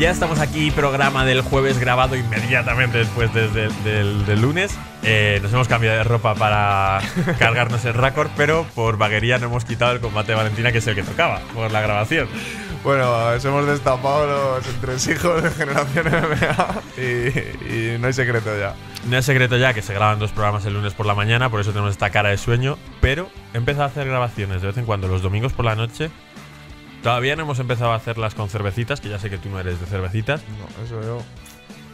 Ya estamos aquí, programa del jueves grabado inmediatamente después del, lunes. Eh, nos hemos cambiado de ropa para cargarnos el récord, pero por vaguería no hemos quitado el combate de Valentina, que es el que tocaba por la grabación. Bueno, hemos destapado los entresijos de Generación MMA y, y, no hay secreto ya. No hay secreto ya que se graban dos programas el lunes por la mañana, por eso tenemos esta cara de sueño, pero he a hacer grabaciones de vez en cuando los domingos por la noche Todavía no hemos empezado a hacerlas con cervecitas, que ya sé que tú no eres de cervecitas. No, eso yo.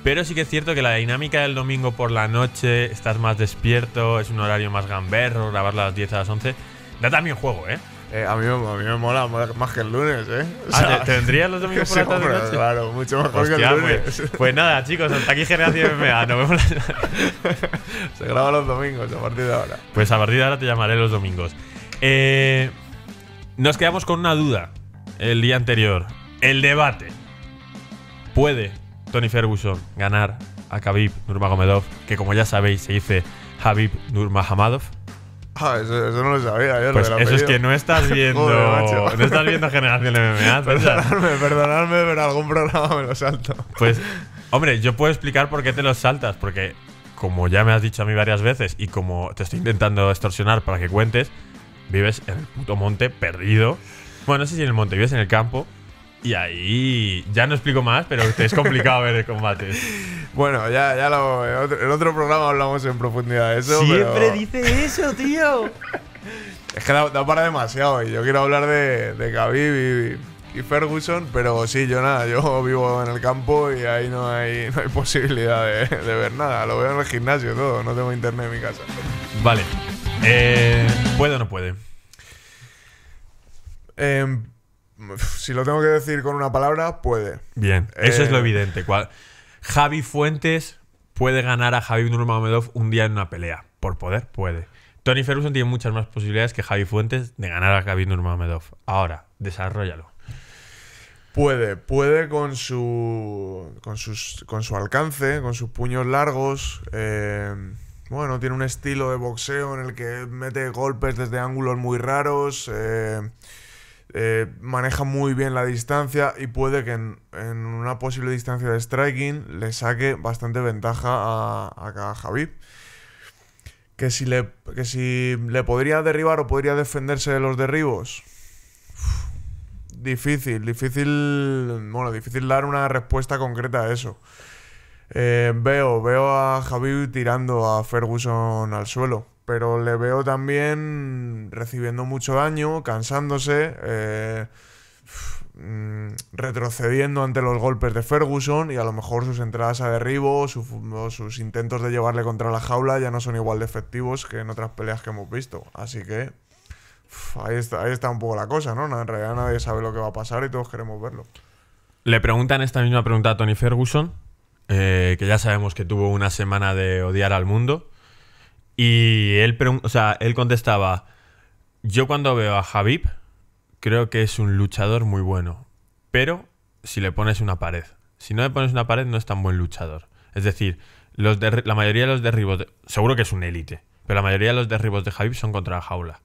Pero sí que es cierto que la dinámica del domingo por la noche, estás más despierto, es un horario más gamberro, grabar a las 10 a las 11, da también juego, ¿eh? ¿eh? a, mí, a, mí, me mola más que el lunes, ¿eh? Ah, ¿Tendrías los domingos por la tarde Claro, mucho mejor que el lunes. Pues, nada, chicos, hasta aquí Generación MMA. Nos vemos Se graba los domingos a partir de ahora. Pues a partir de ahora te llamaré los domingos. Eh, nos quedamos con una duda el día anterior. El debate. ¿Puede Tony Ferguson ganar a Khabib Nurmagomedov? Que como ya sabéis se dice Khabib Nurmagomedov. Ah, eso, no lo sabía. Yo pues eso es que no estás viendo. no estás viendo Generación MMA. perdonadme, perdonadme, pero algún programa me lo salto. Pues, hombre, yo puedo explicar por qué te los saltas. Porque, como ya me has dicho a mí varias veces y como te estoy intentando extorsionar para que cuentes, vives en el puto monte perdido bueno, no sé si en el monte vives en el campo. Y ahí ya no explico más, pero es complicado ver el combate. Bueno, ya, ya lo. En otro, programa hablamos en profundidad de eso. Siempre dice eso, tío. es que da, para demasiado. Y yo quiero hablar de, de Khabib y, Ferguson, pero sí, yo nada. Yo vivo en el campo y ahí no hay, no hay posibilidad de, ver nada. Lo veo en el gimnasio todo. No tengo internet en mi casa. Vale. Eh, ¿Puede o no puede? Em, si lo tengo que decir con una palabra, puede. Bien, eso es lo eh, evidente. Javi Fuentes puede ganar a Javi Nurmagomedov un día en una pelea. Por poder, puede. Tony Ferguson tiene muchas más posibilidades que Javi Fuentes de ganar a Javi Nurmagomedov. Ahora, desarrollalo. Puede, puede con su, con, sus, con su alcance, con sus puños largos. Em, bueno, tiene un estilo de boxeo en el que mete golpes desde ángulos muy raros. Eh, eh, maneja muy bien la distancia y puede que en, una posible distancia de striking le saque bastante ventaja a, a, Que si, le, si le podría derribar o podría defenderse de los derribos. difícil, difícil. Bueno, difícil dar una respuesta concreta a eso. Eh, veo, veo a Javid tirando a Ferguson al suelo pero le veo también recibiendo mucho daño, cansándose, eh, mm, retrocediendo ante los golpes de Ferguson y a lo mejor sus entradas a derribo sus intentos de llevarle contra la jaula ya no son igual de efectivos que en otras peleas que hemos visto. Así que ahí está, un poco la cosa, ¿no? En realidad nadie sabe lo que va a pasar y todos queremos verlo. Le preguntan esta misma pregunta a Tony Ferguson, eh, que ya sabemos que tuvo una semana de odiar al mundo. Y él, él contestaba, yo cuando veo a Javib, creo que es un luchador muy bueno, pero si le pones una pared. Si no le pones una pared, no es tan buen luchador. Es decir, la mayoría de los derribos, seguro que es un élite, pero la mayoría de los derribos de Javib son contra la jaula.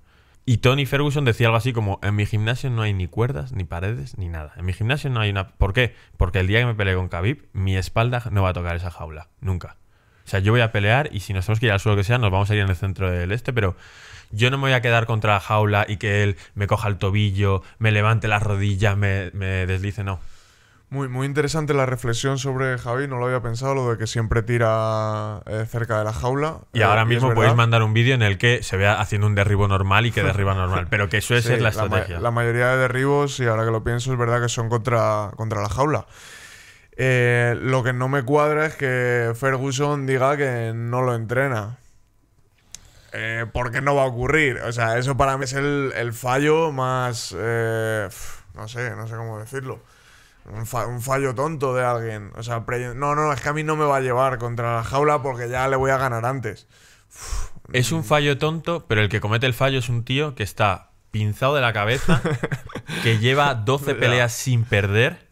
Y Tony Ferguson decía algo así como, en mi gimnasio no hay ni cuerdas, ni paredes, ni nada. En mi gimnasio no hay una... ¿Por qué? Porque el día que me peleé con Khabib, mi espalda no va a tocar esa jaula. Nunca. O sea, yo voy a pelear y si nosotros tenemos que ir al suelo que sea, nos vamos a ir en el centro del este, pero yo no me voy a quedar contra la jaula y que él me coja el tobillo, me levante las rodillas, me, deslice, no. Muy, muy interesante la reflexión sobre Javi, no lo había pensado, lo de que siempre tira eh, cerca de la jaula. Y eh, ahora mismo podéis mandar un vídeo en el que se vea haciendo un derribo normal y que derriba normal, pero que eso es la estrategia. La, mayoría de derribos, y ahora que lo pienso, es verdad que son contra, contra la jaula. Eh, lo que no me cuadra es que Ferguson diga que no lo entrena. Eh, porque no va a ocurrir. O sea, eso para mí es el, fallo más... Eh, no sé, no sé cómo decirlo. Un, fallo tonto de alguien. O sea, no, no, es que a mí no me va a llevar contra la jaula porque ya le voy a ganar antes. Es un mm. fallo tonto, pero el que comete el fallo es un tío que está pinzado de la cabeza, que lleva 12 peleas sin perder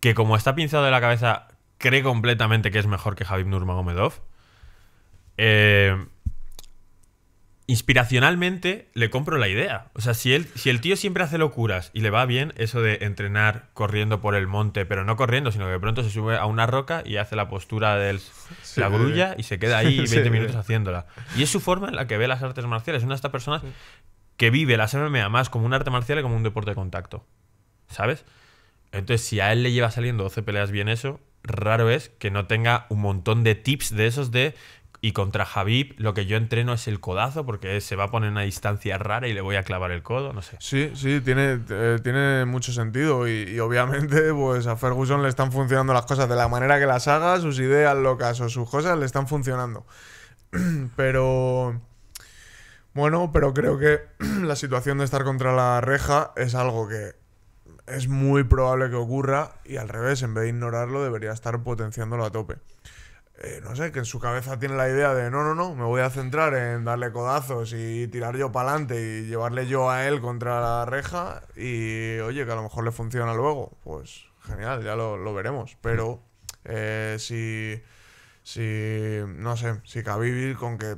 que como está pinzado de la cabeza, cree completamente que es mejor que Javid Nurmagomedov. Eh, inspiracionalmente le compro la idea. O sea, si, si el tío siempre hace locuras y le va bien eso de entrenar corriendo por el monte, pero no corriendo, sino que de pronto se sube a una roca y hace la postura de la grulla y se queda ahí 20 minutos haciéndola. Y es su forma en la que ve las artes marciales. Es una de estas personas que vive las MMA más como un arte marcial y como un deporte de contacto. ¿Sabes? Entonces, si a él le lleva saliendo 12 peleas bien eso, raro es que no tenga un montón de tips de esos de y contra Javib lo que yo entreno es el codazo porque se va a poner una distancia rara y le voy a clavar el codo, no sé. Sí, sí, tiene, eh, tiene mucho sentido y, obviamente pues a Ferguson le están funcionando las cosas de la manera que las haga, sus ideas locas o sus cosas le están funcionando. pero... Bueno, pero creo que la situación de estar contra la reja es algo que es muy probable que ocurra y al revés, en vez de ignorarlo, debería estar potenciándolo a tope. Eh, no sé, que en su cabeza tiene la idea de no, no, no, me voy a centrar en darle codazos y tirar yo para adelante y llevarle yo a él contra la reja y oye, que a lo mejor le funciona luego. Pues genial, ya lo, veremos. Pero eh, si, si, no sé, si vivir con que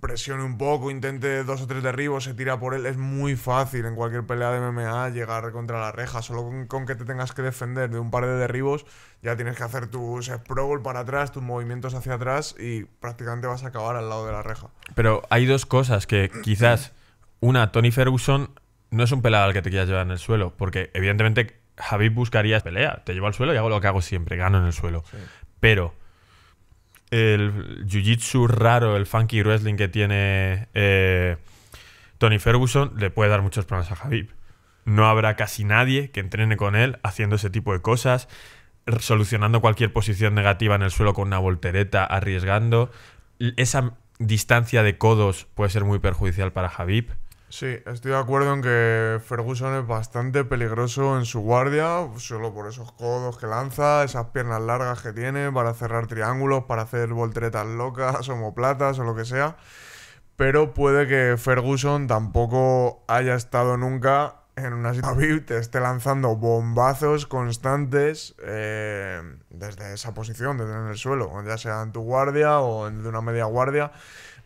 presione un poco, intente dos o tres derribos, se tira por él. Es muy fácil en cualquier pelea de MMA llegar contra la reja. Solo con, que te tengas que defender de un par de derribos, ya tienes que hacer tus sprawl para atrás, tus movimientos hacia atrás y prácticamente vas a acabar al lado de la reja. Pero hay dos cosas que quizás, una, Tony Ferguson no es un pelado al que te quieras llevar en el suelo, porque evidentemente Javi buscaría pelea, te llevo al suelo y hago lo que hago siempre, gano en el suelo. Pero el jiu-jitsu raro, el funky wrestling que tiene eh, Tony Ferguson, le puede dar muchos problemas a Javib. No habrá casi nadie que entrene con él haciendo ese tipo de cosas, solucionando cualquier posición negativa en el suelo con una voltereta, arriesgando. Esa distancia de codos puede ser muy perjudicial para Javib. Sí, estoy de acuerdo en que Ferguson es bastante peligroso en su guardia, solo por esos codos que lanza, esas piernas largas que tiene para cerrar triángulos, para hacer volteretas locas, homoplatas o lo que sea. Pero puede que Ferguson tampoco haya estado nunca en una situación te esté lanzando bombazos constantes eh, desde esa posición, desde en el suelo, ya sea en tu guardia o en una media guardia.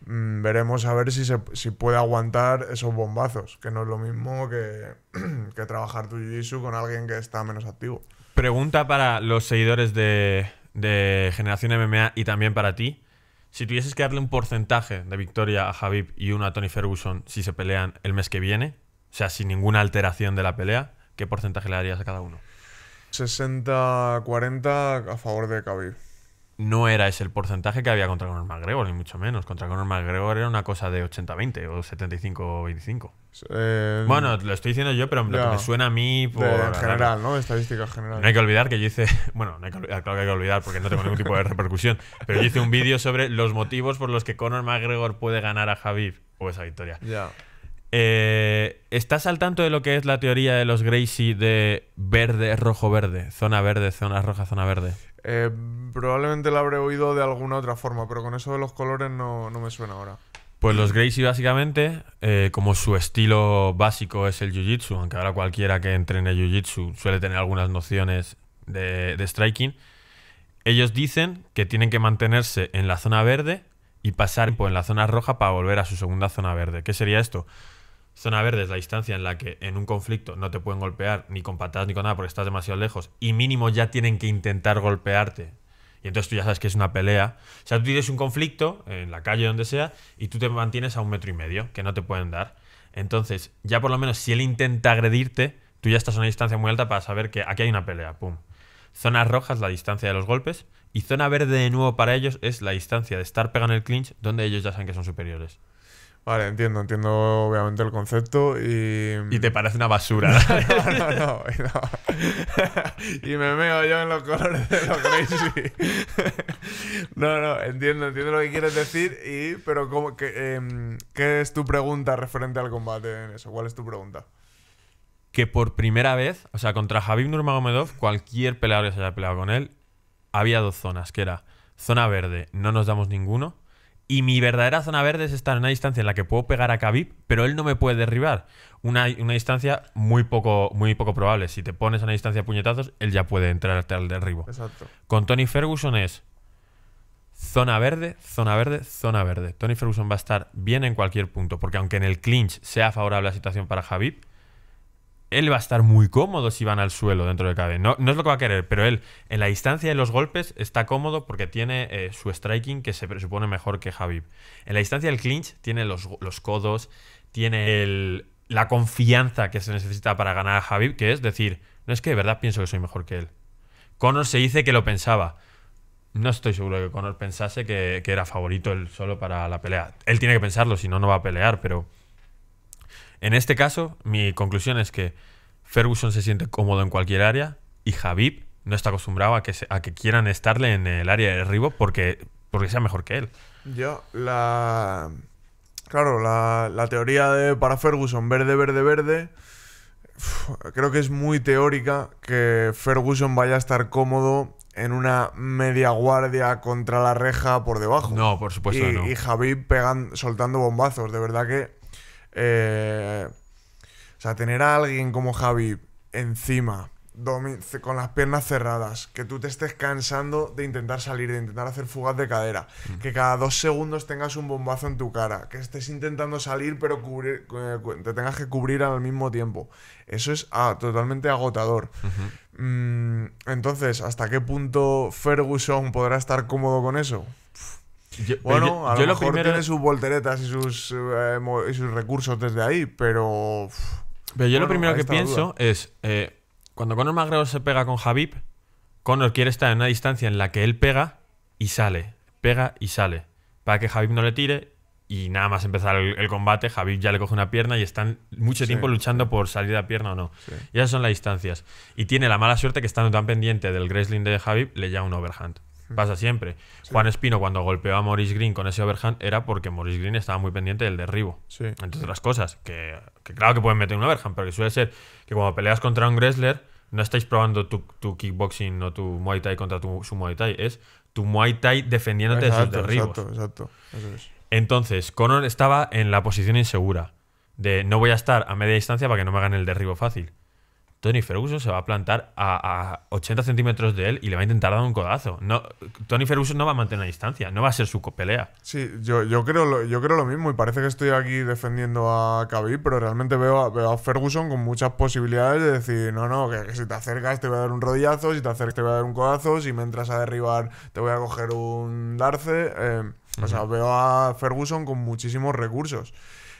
Mm, veremos a ver si, puede aguantar esos bombazos, que no es lo mismo que, trabajar tu jiu con alguien que está menos activo. Pregunta para los seguidores de, Generación MMA y también para ti. Si tuvieses que darle un porcentaje de victoria a Javib y uno a Tony Ferguson si se pelean el mes que viene, o sea, sin ninguna alteración de la pelea, ¿qué porcentaje le darías a cada uno? 60-40 a favor de Khabib no era ese el porcentaje que había contra Conor McGregor, ni mucho menos. Contra Conor McGregor era una cosa de 80-20 o 75-25. Eh, bueno, lo estoy diciendo yo, pero que me suena a mí... Por, en general, ¿no? Estadísticas general. No hay que olvidar que yo hice... Bueno, hay claro que hay que olvidar porque no tengo ningún tipo de repercusión. Pero yo hice un vídeo sobre los motivos por los que Conor McGregor puede ganar a Javier o esa victoria. Ya. Eh, ¿Estás al tanto de lo que es la teoría de los Gracie de verde, rojo, verde? Zona verde, zona roja, zona verde. Eh, probablemente lo habré oído de alguna otra forma, pero con eso de los colores no, me suena ahora. Pues los Gracie básicamente, eh, como su estilo básico es el Jiu-Jitsu, aunque ahora cualquiera que entrene Jiu-Jitsu suele tener algunas nociones de, de striking, ellos dicen que tienen que mantenerse en la zona verde y pasar en la zona roja para volver a su segunda zona verde. ¿Qué sería esto? Zona verde es la distancia en la que en un conflicto no te pueden golpear ni con patadas ni con nada porque estás demasiado lejos y mínimo ya tienen que intentar golpearte. Y entonces tú ya sabes que es una pelea. O sea, tú tienes un conflicto en la calle, donde sea, y tú te mantienes a un metro y medio, que no te pueden dar. Entonces, ya por lo menos si él intenta agredirte, tú ya estás a una distancia muy alta para saber que aquí hay una pelea. Pum. Zona roja es la distancia de los golpes. Y zona verde de nuevo para ellos es la distancia de estar pegando el clinch, donde ellos ya saben que son superiores. Vale, entiendo, entiendo obviamente el concepto y... Y te parece una basura. no, no, y me meo yo en los colores de lo crazy. no, no, entiendo, entiendo lo que quieres decir y... Pero ¿cómo, em, ¿qué es tu pregunta referente al combate en eso? ¿Cuál es tu pregunta? Que por primera vez, o sea, contra Javib Nurmagomedov, cualquier peleador que se haya peleado con él, había dos zonas, que era zona verde, no nos damos ninguno, y mi verdadera zona verde es estar en una distancia en la que puedo pegar a Khabib, pero él no me puede derribar. Una, distancia muy poco, muy poco probable. Si te pones a una distancia de puñetazos, él ya puede entrarte al derribo. Exacto. Con Tony Ferguson es zona verde, zona verde, zona verde. Tony Ferguson va a estar bien en cualquier punto, porque aunque en el clinch sea favorable la situación para Khabib, él va a estar muy cómodo si van al suelo dentro de KB. No, es lo que va a querer, pero él en la distancia de los golpes está cómodo porque tiene eh, su striking que se presupone mejor que Javib. En la distancia del clinch tiene los, codos, tiene la confianza que se necesita para ganar a Javib, que es decir, no es que de verdad pienso que soy mejor que él. Conor se dice que lo pensaba. No estoy seguro de que Conor pensase que, que era favorito él solo para la pelea. Él tiene que pensarlo, si no, no va a pelear, pero en este caso, mi conclusión es que Ferguson se siente cómodo en cualquier área y Javib no está acostumbrado a que, a que quieran estarle en el área de Reebok porque, porque sea mejor que él. Yo, la. Claro, la, teoría de para Ferguson, verde, verde, verde. creo que es muy teórica que Ferguson vaya a estar cómodo en una media guardia contra la reja por debajo. No, por supuesto. no. y Javi pegan, soltando bombazos. De verdad que eh, o sea, tener a alguien como Javi encima, con las piernas cerradas, que tú te estés cansando de intentar salir, de intentar hacer fugas de cadera, mm. que cada dos segundos tengas un bombazo en tu cara, que estés intentando salir pero eh, te tengas que cubrir al mismo tiempo. Eso es ah, totalmente agotador. Mm, entonces, ¿hasta qué punto Ferguson podrá estar cómodo con eso? Yo, bueno, a lo mejor primero... tiene sus volteretas y sus, eh, sus recursos desde ahí, pero. yo lo primero que pienso es: eh, cuando Conor McGregor se pega con Javib, Conor quiere estar en una distancia en la que él pega y sale, pega y sale, para que Javib no le tire. Y nada más empezar el, combate, Javib ya le coge una pierna y están mucho tiempo luchando por salir a pierna o no. ya Y esas son las distancias. Y tiene la mala suerte que estando tan pendiente del wrestling de Javib, le llama un overhand. Pasa siempre. Juan Espino, cuando golpeó a Maurice Green con ese overhand, era porque Maurice Green estaba muy pendiente del derribo. Entre otras cosas. Que, claro que pueden meter un overhand, pero que suele ser que cuando peleas contra un wrestler, no estáis probando tu, kickboxing o tu Muay Thai contra tu, su Muay Thai. Es tu Muay Thai defendiéndote de sus derribos. Exacto, exacto. Entonces, Conor estaba en la posición insegura de no voy a estar a media distancia para que no me hagan el derribo fácil. Tony Ferguson se va a plantar a, 80 centímetros de él y le va a intentar dar un codazo. No, Tony Ferguson no va a mantener la distancia, no va a ser su pelea. Sí, yo, yo, creo, lo, yo creo lo mismo y parece que estoy aquí defendiendo a Khabib, pero realmente veo a, veo Ferguson con muchas posibilidades de decir, no, no, que, si te acercas te voy a dar un rodillazo, si te acercas te voy a dar un codazo, si me entras a derribar te voy a coger un darce. Eh, o sea, veo a Ferguson con muchísimos recursos.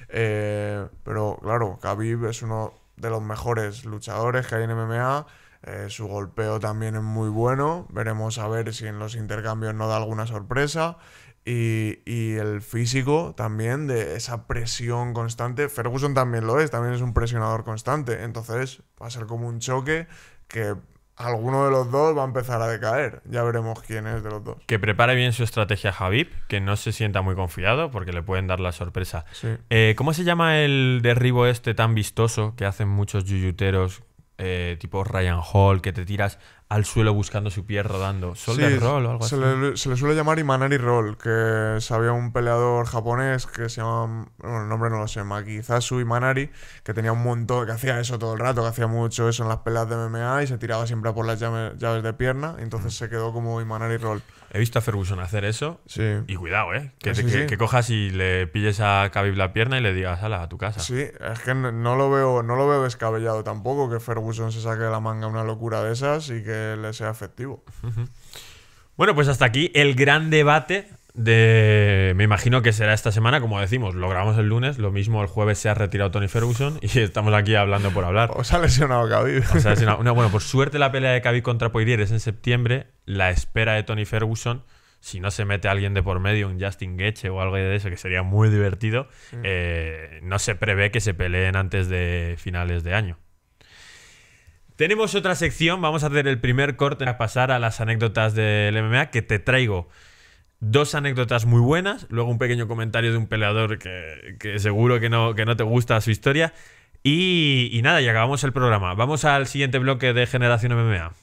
Eh, pero claro, Khabib es uno de los mejores luchadores que hay en MMA. Eh, su golpeo también es muy bueno. Veremos a ver si en los intercambios no da alguna sorpresa. Y, y, el físico también, de esa presión constante. Ferguson también lo es, también es un presionador constante. Entonces va a ser como un choque que alguno de los dos va a empezar a decaer. Ya veremos quién es de los dos. Que prepare bien su estrategia Javip, que no se sienta muy confiado porque le pueden dar la sorpresa. Eh, ¿Cómo se llama el derribo este tan vistoso que hacen muchos yuyuteros, eh, tipo Ryan Hall, que te tiras al suelo buscando su pie rodando. roll o algo se Le, se le suele llamar Imanari roll, que sabía un peleador japonés que se llamaba bueno, el nombre no lo sé, Makizasu Imanari, que tenía un montón, que hacía eso todo el rato, que hacía mucho eso en las peleas de MMA y se tiraba siempre por las llaves, de pierna, y entonces se quedó como Imanari roll he visto a Ferguson hacer eso. Sí. Y cuidado, ¿eh? Que, cojas y le pilles a Khabib la pierna y le digas, ala, a tu casa. Sí, es que no, lo veo, no lo veo descabellado tampoco que Ferguson se saque de la manga una locura de esas y que le sea efectivo. Bueno, pues hasta aquí el gran debate de. Me imagino que será esta semana, como decimos, lo grabamos el lunes, lo mismo el jueves se ha retirado Tony Ferguson y estamos aquí hablando por hablar. Os ha lesionado Khabib. bueno, por suerte la pelea de Khabib contra Poirier es en septiembre, la espera de Tony Ferguson. Si no se mete alguien de por medio, un Justin Getche o algo de eso, que sería muy divertido, mm. eh, no se prevé que se peleen antes de finales de año. Tenemos otra sección, vamos a hacer el primer corte a pasar a las anécdotas del MMA que te traigo dos anécdotas muy buenas, luego un pequeño comentario de un peleador que, seguro que no, que no te gusta su historia. Y, nada, y acabamos el programa. Vamos al siguiente bloque de Generación MMA.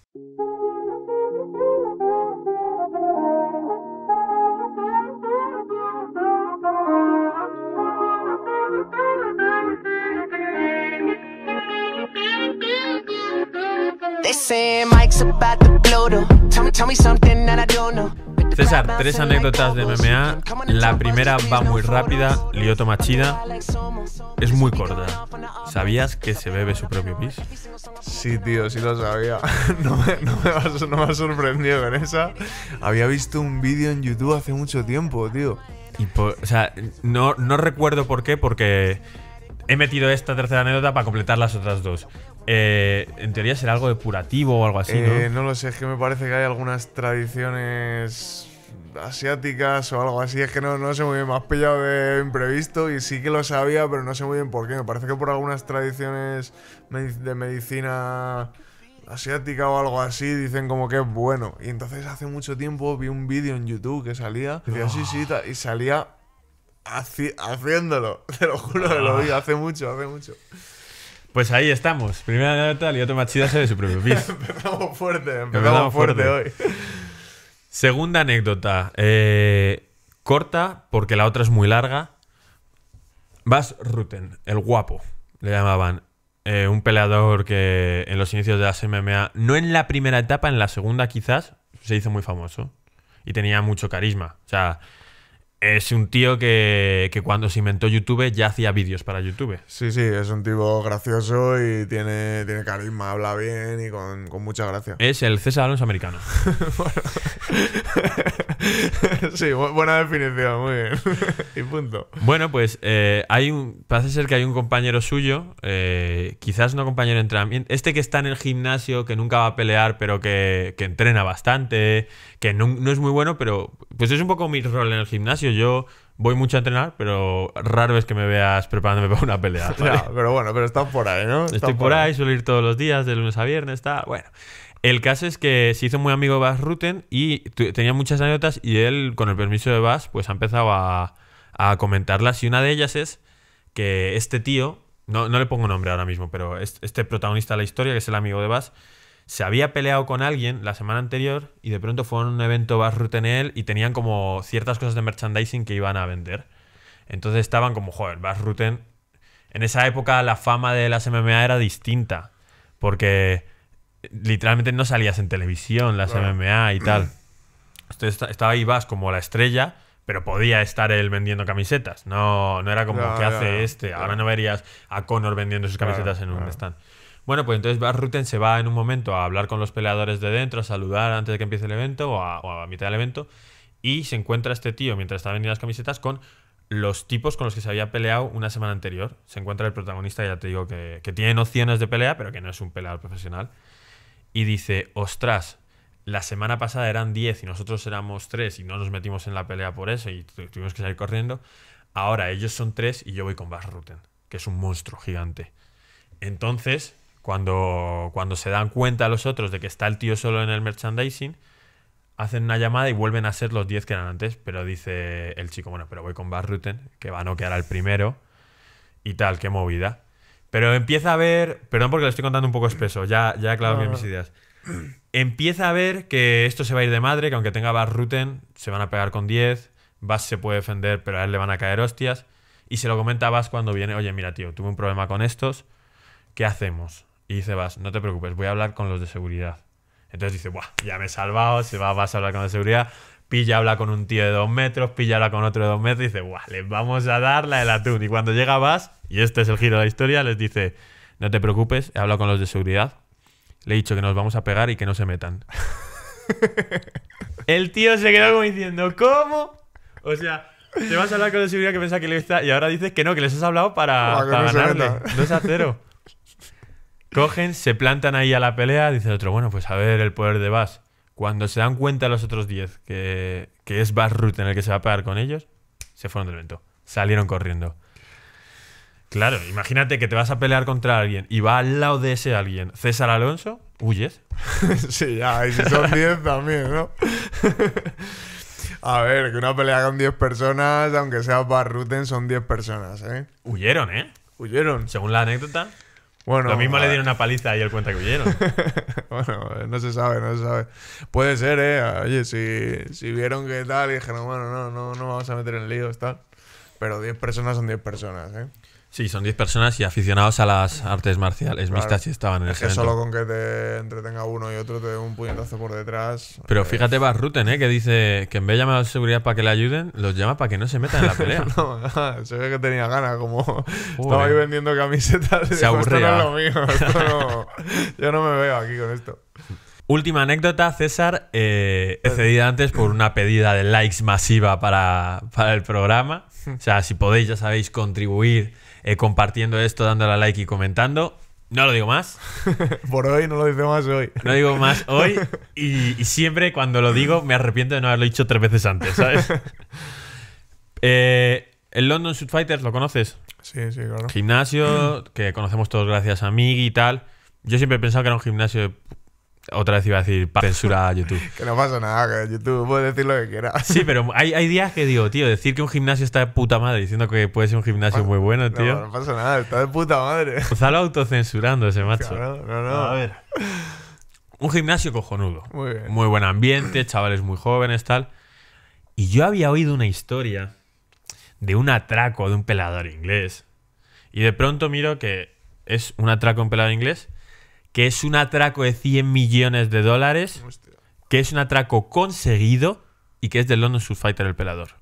César, tres anécdotas de MMA. La primera va muy rápida, Lioto chida, Es muy corta. ¿Sabías que se bebe su propio pis? Sí, tío, sí lo sabía. No me, ha sorprendido con esa. Había visto un vídeo en YouTube hace mucho tiempo, tío. Y o sea, no, no recuerdo por qué, porque he metido esta tercera anécdota para completar las otras dos. Eh, en teoría será algo depurativo o algo así, eh, ¿no? lo sé, es que me parece que hay algunas tradiciones asiáticas o algo así. Es que no, sé muy bien, me has pillado de imprevisto y sí que lo sabía, pero no sé muy bien por qué. Me parece que por algunas tradiciones de medicina asiática o algo así, dicen como que es bueno. Y entonces hace mucho tiempo vi un vídeo en YouTube que salía, y salía haciéndolo. Te lo juro que lo vi ah. hace mucho, hace mucho. Pues ahí estamos. Primera anécdota, Lioto se de su propio pis. empezamos fuerte, empezamos, fuerte, hoy. Segunda anécdota. Eh, corta, porque la otra es muy larga. Bas Rutten, el guapo, le llamaban. Eh, un peleador que en los inicios de las MMA, no en la primera etapa, en la segunda quizás, se hizo muy famoso. Y tenía mucho carisma. O sea, es un tío que, que, cuando se inventó YouTube ya hacía vídeos para YouTube. Sí, sí, es un tipo gracioso y tiene, tiene carisma, habla bien y con, con mucha gracia. Es el César Alonso americano. sí, buena definición, muy bien. y punto. Bueno, pues eh, hay un, parece ser que hay un compañero suyo, eh, quizás un compañero de entrenamiento, este que está en el gimnasio, que nunca va a pelear, pero que, que entrena bastante, que no, no, es muy bueno, pero pues es un poco mi rol en el gimnasio. Yo voy mucho a entrenar, pero raro es que me veas preparándome para una pelea. pero bueno, pero está por ahí, ¿no? Estoy por, ahí, ahí, suelo ir todos los días, de lunes a viernes, está bueno. El caso es que se hizo muy amigo de Bas Rutten y tenía muchas anécdotas y él, con el permiso de Bas, pues ha empezado a, comentarlas y una de ellas es que este tío, no, le pongo nombre ahora mismo, pero este protagonista de la historia, que es el amigo de Bas, se había peleado con alguien la semana anterior y de pronto fue a un evento Bas él y tenían como ciertas cosas de merchandising que iban a vender. Entonces estaban como, joder, Bas Rutten. En esa época la fama de las MMA era distinta. Porque literalmente no salías en televisión, las MMA y tal. Entonces, estaba ahí vas como la estrella, pero podía estar él vendiendo camisetas. No, no era como, que ¿qué hace este? Ahora no verías a Conor vendiendo sus camisetas en un stand. Bueno, pues entonces Bas Rutten se va en un momento a hablar con los peleadores de dentro, a saludar antes de que empiece el evento o a, mitad del evento. Y se encuentra este tío, mientras está vendiendo las camisetas, con los tipos con los que se había peleado una semana anterior. Se encuentra el protagonista, ya te digo, que, que tiene nociones de pelea, pero que no es un peleador profesional y dice, ostras, la semana pasada eran 10 y nosotros éramos 3 y no nos metimos en la pelea por eso y tuvimos que salir corriendo, ahora ellos son 3 y yo voy con Rutten, que es un monstruo gigante. Entonces, cuando, cuando se dan cuenta los otros de que está el tío solo en el merchandising, hacen una llamada y vuelven a ser los 10 que eran antes, pero dice el chico, bueno, pero voy con Rutten, que va a noquear al primero y tal, qué movida. Pero empieza a ver, perdón porque lo estoy contando un poco espeso, ya, ya he aclarado bien mis ideas. Empieza a ver que esto se va a ir de madre, que aunque tenga Bas Ruten, se van a pegar con 10, Bas se puede defender, pero a él le van a caer hostias. Y se lo comenta a Bas cuando viene, oye, mira tío, tuve un problema con estos, ¿qué hacemos? Y dice vas no te preocupes, voy a hablar con los de seguridad. Entonces dice, Buah, ya me he salvado, se va a hablar con los de seguridad pilla habla con un tío de dos metros, pilla habla con otro de dos metros y dice, guau, les vamos a dar la del atún. Y cuando llega Vas, y este es el giro de la historia, les dice, no te preocupes, he hablado con los de seguridad, le he dicho que nos vamos a pegar y que no se metan. el tío se quedó como diciendo, ¿cómo? O sea, te vas a hablar con los de seguridad que pensaba que le gusta y ahora dices que no, que les has hablado para, ganarle. a cero Cogen, se plantan ahí a la pelea, dice el otro, bueno, pues a ver el poder de Vas. Cuando se dan cuenta los otros 10 que, es barrut en el que se va a pegar con ellos, se fueron del evento. Salieron corriendo. Claro, imagínate que te vas a pelear contra alguien y va al lado de ese alguien César Alonso, huyes. sí, ya, y si son 10 también, ¿no? a ver, que una pelea con 10 personas, aunque sea Barruten, son 10 personas, ¿eh? Huyeron, ¿eh? Huyeron. Según la anécdota. Bueno, Lo mismo le dieron una paliza y el cuenta que huyeron. bueno, no se sabe, no se sabe. Puede ser, ¿eh? Oye, si, si vieron que tal y dijeron, bueno, no, no, no vamos a meter en líos, tal. Pero 10 personas son 10 personas, ¿eh? Sí, son 10 personas y aficionados a las artes marciales mixtas y estaban en es que solo con que te entretenga uno y otro te dé un puñetazo por detrás. Pero eh, fíjate Bas ¿eh? que dice que en vez de llamar a la seguridad para que le ayuden, los llama para que no se metan en la pelea. se ve que tenía ganas, como estaba ahí vendiendo camisetas. Se aburría. no lo mío, yo no me veo aquí con esto. Última anécdota, César, eh, he cedido antes por una pedida de likes masiva para, para el programa. O sea, si podéis, ya sabéis, contribuir eh, compartiendo esto, dándole a like y comentando. No lo digo más. Por hoy no lo dice más hoy. No digo más hoy y, siempre cuando lo digo me arrepiento de no haberlo dicho tres veces antes, ¿sabes? Eh, el London Shoot Fighters, ¿lo conoces? Sí, sí, claro. Gimnasio que conocemos todos gracias a mí y tal. Yo siempre he pensado que era un gimnasio de otra vez iba a decir, censura a YouTube. que no pasa nada, que YouTube puede decir lo que quiera. Sí, pero hay, hay, días que digo, tío, decir que un gimnasio está de puta madre, diciendo que puede ser un gimnasio muy bueno, tío. No, no pasa nada, está de puta madre. Gonzalo ese macho. No, no, no. A ver. Un gimnasio cojonudo. Muy Muy buen ambiente, chavales muy jóvenes, tal. Y yo había oído una historia de un atraco de un pelador inglés. Y de pronto miro que es un atraco en pelador inglés que es un atraco de 100 millones de dólares, que es un atraco conseguido y que es del London Fighter el pelador.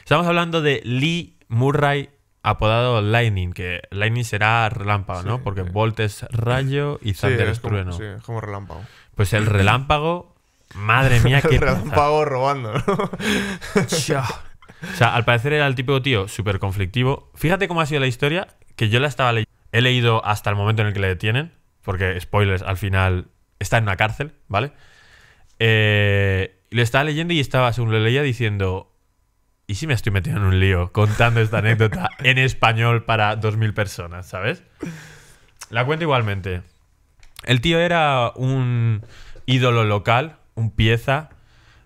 Estamos hablando de Lee Murray, apodado Lightning, que Lightning será relámpago, ¿no? Porque Bolt es rayo y Thunder es, trueno. Sí, es como relámpago. Pues el relámpago, madre mía, qué. el relámpago robando, ¿no? o sea, al parecer era el típico tío súper conflictivo. Fíjate cómo ha sido la historia, que yo la estaba leyendo. He leído hasta el momento en el que le detienen porque spoilers, al final está en una cárcel, ¿vale? Eh, lo estaba leyendo y estaba, según lo leía, diciendo, ¿y si me estoy metiendo en un lío contando esta anécdota en español para 2.000 personas, ¿sabes? La cuento igualmente. El tío era un ídolo local, un pieza,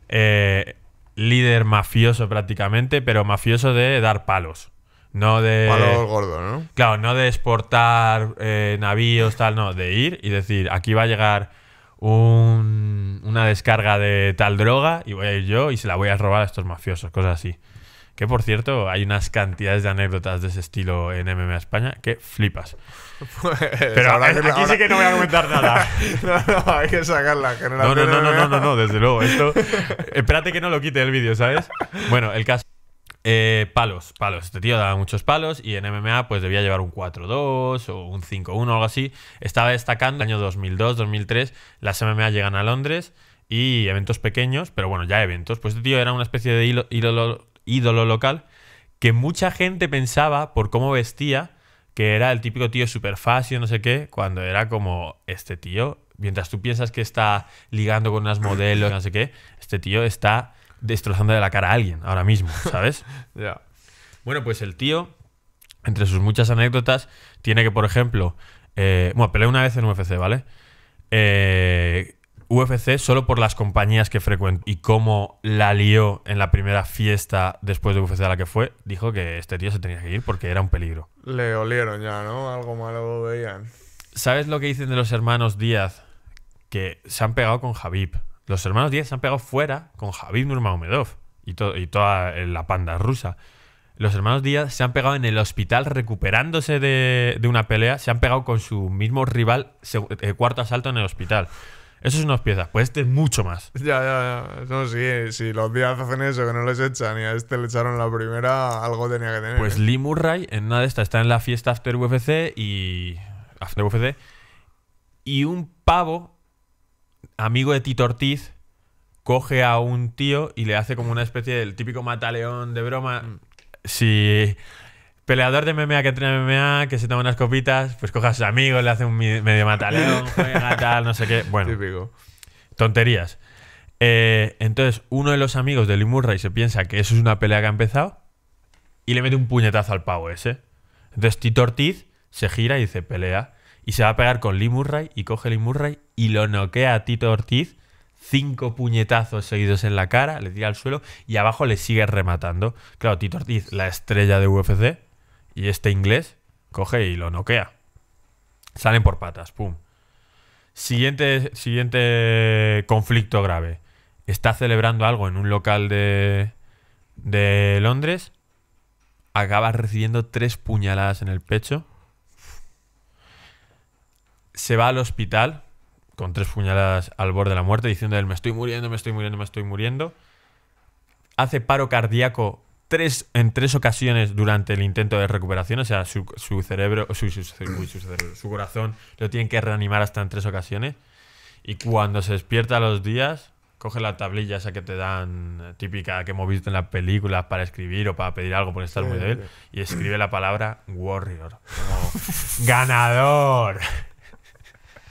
eh, líder mafioso prácticamente, pero mafioso de dar palos. No de. ¿no? Claro, no de exportar eh, navíos, tal, no. De ir y decir, aquí va a llegar un, una descarga de tal droga y voy a ir yo y se la voy a robar a estos mafiosos, cosas así. Que por cierto, hay unas cantidades de anécdotas de ese estilo en MMA España que flipas. Pues, Pero ahora aquí, que, ahora... sí que no voy a comentar nada. no, no, hay que sacarla. No no, no, no, no, no, no, desde luego. Esto, eh, espérate que no lo quite el vídeo, ¿sabes? Bueno, el caso. Eh, palos, palos. Este tío daba muchos palos y en MMA pues debía llevar un 4-2 o un 5-1 o algo así. Estaba destacando el año 2002-2003 las MMA llegan a Londres y eventos pequeños, pero bueno, ya eventos. Pues este tío era una especie de ídolo, local que mucha gente pensaba por cómo vestía que era el típico tío super fácil, no sé qué, cuando era como este tío, mientras tú piensas que está ligando con unas modelos, no sé qué, este tío está de la cara a alguien ahora mismo, ¿sabes? Ya. Bueno, pues el tío, entre sus muchas anécdotas, tiene que, por ejemplo, eh, bueno, peleé una vez en UFC, ¿vale? Eh, UFC solo por las compañías que frecuentó y cómo la lió en la primera fiesta después de UFC a la que fue, dijo que este tío se tenía que ir porque era un peligro. Le olieron ya, ¿no? Algo malo veían. ¿Sabes lo que dicen de los hermanos Díaz? Que se han pegado con Javip. Los hermanos Díaz se han pegado fuera con Javid Nurmagomedov y, toda eh, la panda rusa. Los hermanos Díaz se han pegado en el hospital recuperándose de, una pelea, se han pegado con su mismo rival eh, cuarto asalto en el hospital. Eso es unas piezas, pues este es mucho más. Ya, ya, ya. No, sí, si los Díaz hacen eso, que no les echan y a este le echaron la primera, algo tenía que tener. Pues ¿eh? Lee Murray en una de estas está en la fiesta After UFC y. After UFC. Y un pavo amigo de Tito Ortiz coge a un tío y le hace como una especie del típico mataleón de broma. Mm. Si peleador de MMA que entrena MMA, que se toma unas copitas, pues coge a sus amigos, le hace un medio mataleón, tal, no sé qué. Bueno, típico. tonterías. Eh, entonces, uno de los amigos de Lee se piensa que eso es una pelea que ha empezado y le mete un puñetazo al pavo ese. Entonces, Tito Ortiz se gira y dice, pelea y se va a pegar con Lee Murray y coge Lee Murray y lo noquea a Tito Ortiz. Cinco puñetazos seguidos en la cara, le tira al suelo y abajo le sigue rematando. Claro, Tito Ortiz, la estrella de UFC, y este inglés coge y lo noquea. Salen por patas, pum. Siguiente, siguiente conflicto grave. Está celebrando algo en un local de, de Londres. Acaba recibiendo tres puñaladas en el pecho se va al hospital con tres puñaladas al borde de la muerte, diciendo él, me estoy muriendo, me estoy muriendo, me estoy muriendo. Hace paro cardíaco tres, en tres ocasiones durante el intento de recuperación, o sea, su, cerebro, su, su, corazón lo tienen que reanimar hasta en tres ocasiones. Y cuando se despierta los días, coge la tablilla esa que te dan, típica que hemos visto en las películas para escribir o para pedir algo por estar muy débil, y escribe la palabra Warrior, como ganador.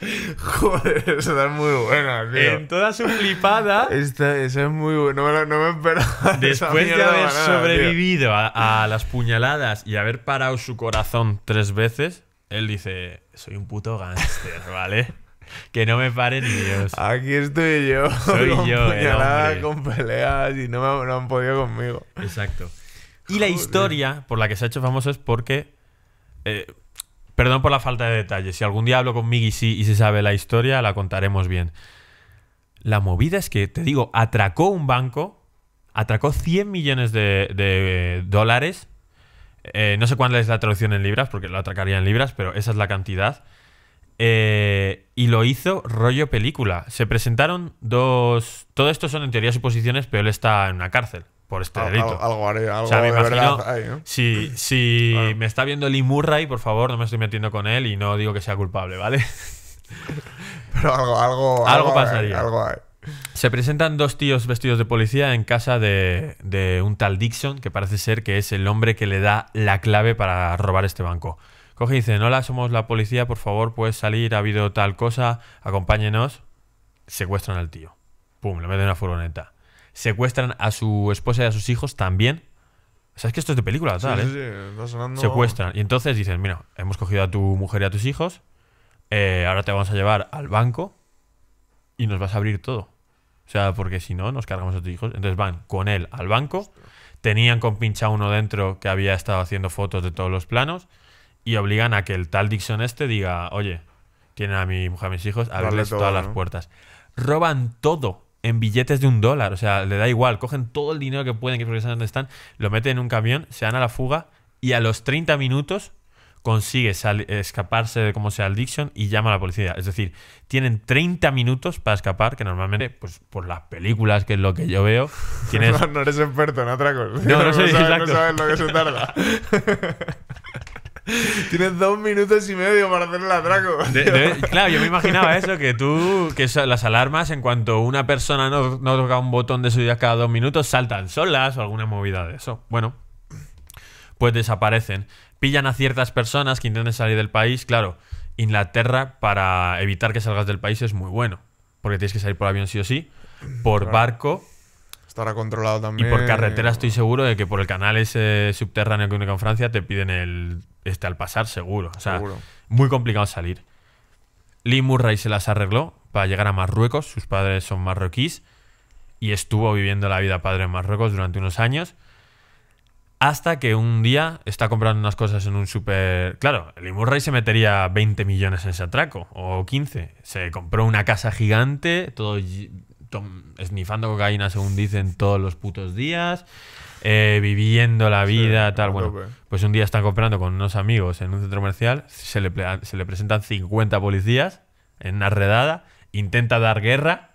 Joder, esa es muy buena, tío. En toda su flipada. Esta, esa es muy buena. No me, no me esperaba. Después de haber sobrevivido a, las puñaladas y haber parado su corazón tres veces, él dice: Soy un puto gángster, ¿vale? que no me paren, ni Dios. Aquí estoy yo. Soy con yo, puñaladas, con peleas y no, me, han podido conmigo. Exacto. Y la historia por la que se ha hecho famoso es porque. Eh, Perdón por la falta de detalles. Si algún día hablo con Miggy sí, y se sabe la historia, la contaremos bien. La movida es que, te digo, atracó un banco, atracó 100 millones de, dólares. Eh, no sé cuál es la traducción en libras, porque lo atracaría en libras, pero esa es la cantidad. Eh, y lo hizo rollo película. Se presentaron dos... Todo esto son en teoría suposiciones, pero él está en una cárcel por este delito. Algo, haré, algo Si, me está viendo El Murray, por favor, no me estoy metiendo con él y no digo que sea culpable, ¿vale? Pero algo, algo, algo, pasaría. Se presentan dos tíos vestidos de policía en casa de, de, un tal Dixon, que parece ser que es el hombre que le da la clave para robar este banco. Coge y dice, hola, somos la policía, por favor, puedes salir, ha habido tal cosa, acompáñenos. Secuestran al tío. Pum, lo meten en una furgoneta secuestran a su esposa y a sus hijos también. sabes que esto es de película, tal, sí, ¿eh? sonando... Secuestran. Y entonces dicen, mira, hemos cogido a tu mujer y a tus hijos, eh, ahora te vamos a llevar al banco y nos vas a abrir todo. O sea, porque si no, nos cargamos a tus hijos. Entonces van con él al banco, tenían con pincha uno dentro que había estado haciendo fotos de todos los planos y obligan a que el tal Dixon este diga, oye, tienen a mi mujer, y a mis hijos, abrirles todas las puertas. Roban todo en billetes de un dólar. O sea, le da igual. Cogen todo el dinero que pueden, que saben donde están, lo meten en un camión, se dan a la fuga y a los 30 minutos consigue escaparse de como sea el Dixon y llama a la policía. Es decir, tienen 30 minutos para escapar, que normalmente, pues por las películas, que es lo que yo veo, no, eres experto No, no, no sabes lo que se tarda. Tienes dos minutos y medio para hacer el atraco. claro, yo me imaginaba eso, que tú, que las alarmas, en cuanto una persona no, toca un botón de vida cada dos minutos, saltan solas o alguna movida de eso. Bueno, pues desaparecen. Pillan a ciertas personas que intenten salir del país. Claro, Inglaterra, para evitar que salgas del país, es muy bueno. Porque tienes que salir por avión sí o sí, por barco Estará controlado también. Y por carretera estoy seguro de que por el canal ese subterráneo que único en Francia te piden el este al pasar seguro. O sea, muy complicado salir. Lee Murray se las arregló para llegar a Marruecos. Sus padres son marroquíes y estuvo viviendo la vida padre en Marruecos durante unos años. Hasta que un día está comprando unas cosas en un super Claro, Lee Murray se metería 20 millones en ese atraco, o 15. Se compró una casa gigante, todo esnifando cocaína, según dicen, todos los putos días, eh, viviendo la vida, tal. Bueno, pues un día están comprando con unos amigos en un centro comercial, se le, se le presentan 50 policías en una redada, intenta dar guerra.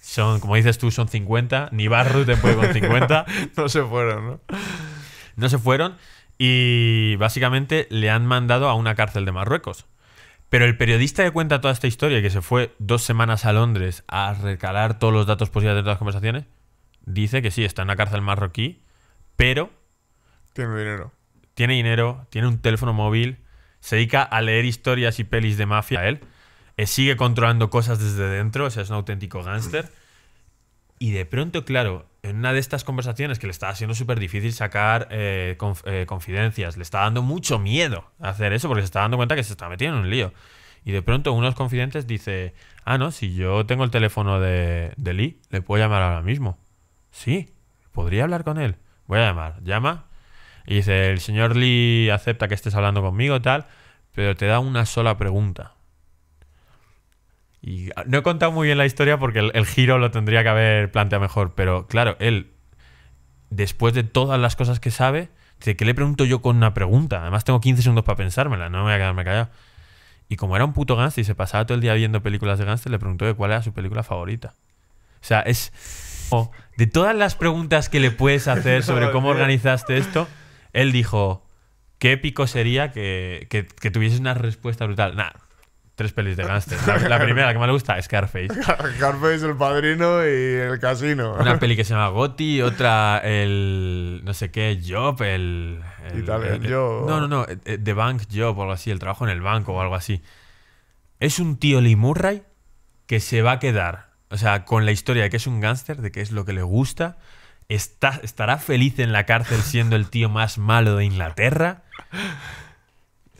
Son, como dices tú, son 50. Ni Barru te puede con 50. no se fueron, ¿no? No se fueron. Y básicamente le han mandado a una cárcel de Marruecos. Pero el periodista que cuenta toda esta historia, que se fue dos semanas a Londres a recalar todos los datos posibles de todas las conversaciones, dice que sí, está en una cárcel marroquí, pero... Tiene dinero. Tiene dinero, tiene un teléfono móvil, se dedica a leer historias y pelis de mafia a él, eh, sigue controlando cosas desde dentro, o sea, es un auténtico gángster. Y de pronto, claro, en una de estas conversaciones que le estaba siendo súper difícil sacar eh, eh, confidencias, le está dando mucho miedo hacer eso porque se está dando cuenta que se está metiendo en un lío. Y de pronto uno de los confidentes dice, ah, no, si yo tengo el teléfono de, de Lee, le puedo llamar ahora mismo. Sí, podría hablar con él. Voy a llamar. Llama y dice, el señor Lee acepta que estés hablando conmigo, tal, pero te da una sola pregunta. Y ah, no he contado muy bien la historia porque el, giro lo tendría que haber planteado mejor, pero claro, él, después de todas las cosas que sabe, ¿qué le pregunto yo con una pregunta? Además tengo 15 segundos para pensármela, no me voy a quedarme callado. Y como era un puto gans y se pasaba todo el día viendo películas de gans le preguntó de cuál era su película favorita. O sea, es... de todas las preguntas que le puedes hacer sobre cómo organizaste esto, él dijo, qué épico sería que, que, que tuvieses una respuesta brutal. Nada, tres pelis de gánster La, primera que me le gusta, Scarface. Scarface, El Padrino y El Casino. Una peli que se llama Gotti, otra el no sé qué, Job, el... el Italian Job. No, no, no, eh, eh, The Bank Job o algo así, el trabajo en el banco o algo así. Es un tío Lee Murray que se va a quedar, o sea, con la historia de que es un gángster, de que es lo que le gusta, Está, estará feliz en la cárcel siendo el tío más malo de Inglaterra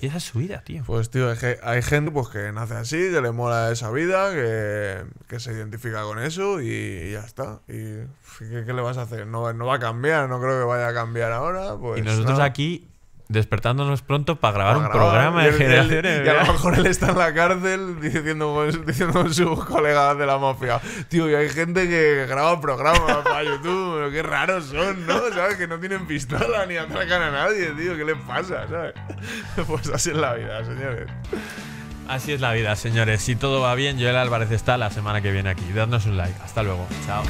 esa es su vida, tío. Pues, tío, hay, gente pues, que nace así, que le mola esa vida, que, que se identifica con eso y, ya está. ¿Y ¿qué, le vas a hacer? No, no va a cambiar, no creo que vaya a cambiar ahora. Pues, y nosotros aquí despertándonos pronto para grabar un programa de y a lo mejor él está en la cárcel diciendo, diciendo a sus colegas de la mafia, tío, y hay gente que graba programas para YouTube, pero qué raros son, ¿no? ¿Sabes? Que no tienen pistola ni atracan a nadie, tío, ¿qué le pasa? ¿Sabes? Pues así es la vida, señores. Así es la vida, señores. Si todo va bien, Joel Álvarez está la semana que viene aquí. Dadnos un like. Hasta luego. Chao.